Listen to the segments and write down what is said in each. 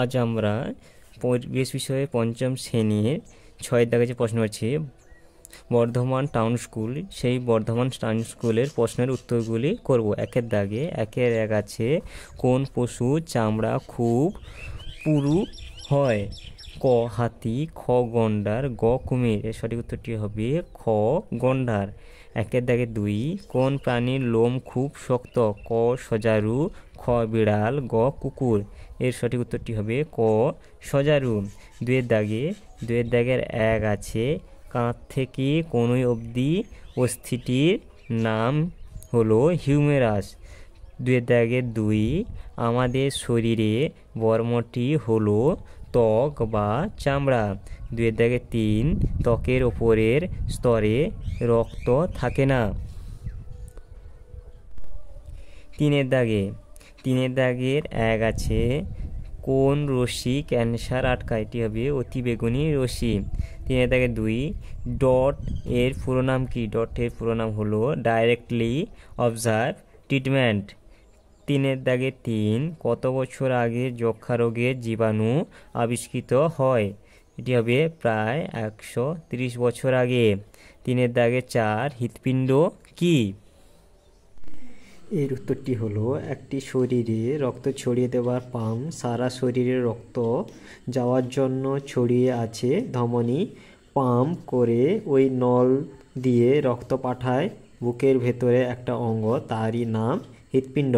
আজ আমরা পরিবেশ বিষয়ে পঞ্চম শ্রেণীর ছয়ের দাগে যে প্রশ্ন আছে বর্ধমান টাউন স্কুল সেই বর্ধমান টাউন স্কুলের প্রশ্নের উত্তরগুলি করব একের দাগে একের এক আছে কোন পশু চামড়া খুব পুরু হয় ক হাতি খ গন্ডার গ কুমির এর সঠিক উত্তরটি হবে খ গন্ডার একের দাগে দুই কোন প্রাণীর লোম খুব শক্ত ক সজারু খ বিড়াল গ কুকুর এর সঠিক উত্তরটি হবে ক সজারু দুয়ের দাগে দুয়ের দাগের এক আছে কাঁধ থেকে কোনো অবধি অস্থিটির নাম হলো হিউমেরাস দুয়ের দাগে দুই আমাদের শরীরে বর্মটি হলো ত্বক বা চামড়া দুয়ের দাগে তিন ত্বকের ওপরের স্তরে রক্ত থাকে না তিনের দাগে তিনের দাগের এক আছে কোন রশ্মি ক্যান্সার আটকায় এটি হবে অতিবেগুনি রশ্মি তিনের দাগে দুই ডট এর পুরো নাম কি ডটের পুরো নাম হলো ডাইরেক্টলি অবজার্ভ ট্রিটমেন্ট তিনের দাগে তিন কত বছর আগে যক্ষা রোগের জীবাণু আবিষ্কৃত হয় এটি হবে প্রায় একশো বছর আগে তিনের দাগে চার হৃৎপিণ্ড কি এর উত্তরটি হলো একটি শরীরে রক্ত ছড়িয়ে দেওয়ার পাম্প সারা শরীরে রক্ত যাওয়ার জন্য ছড়িয়ে আছে ধমনী পাম্প করে ওই নল দিয়ে রক্ত পাঠায় বুকের ভেতরে একটা অঙ্গ তারই নাম হৃৎপিণ্ড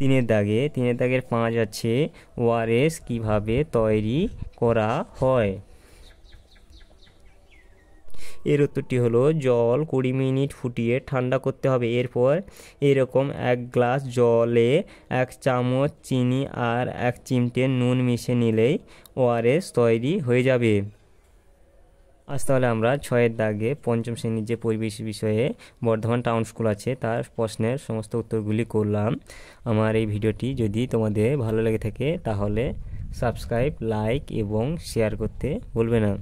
তিনের দাগে তিনের দাগের পাঁচ আছে ওআরএস কিভাবে তৈরি করা হয় এর উত্তরটি হলো জল কুড়ি মিনিট ফুটিয়ে ঠান্ডা করতে হবে এরপর এরকম এক গ্লাস জলে এক চামচ চিনি আর এক চিমটে নুন মিশে নিলেই ওআরএস তৈরি হয়ে যাবে আজ তাহলে আমরা ছয়ের দাগে পঞ্চম শ্রেণীর যে পরিবেশ বিষয়ে বর্ধমান টাউন স্কুল আছে তার প্রশ্নের সমস্ত উত্তরগুলি করলাম আমার এই ভিডিওটি যদি তোমাদের ভালো লেগে থাকে তাহলে সাবস্ক্রাইব লাইক এবং শেয়ার করতে ভুলবে না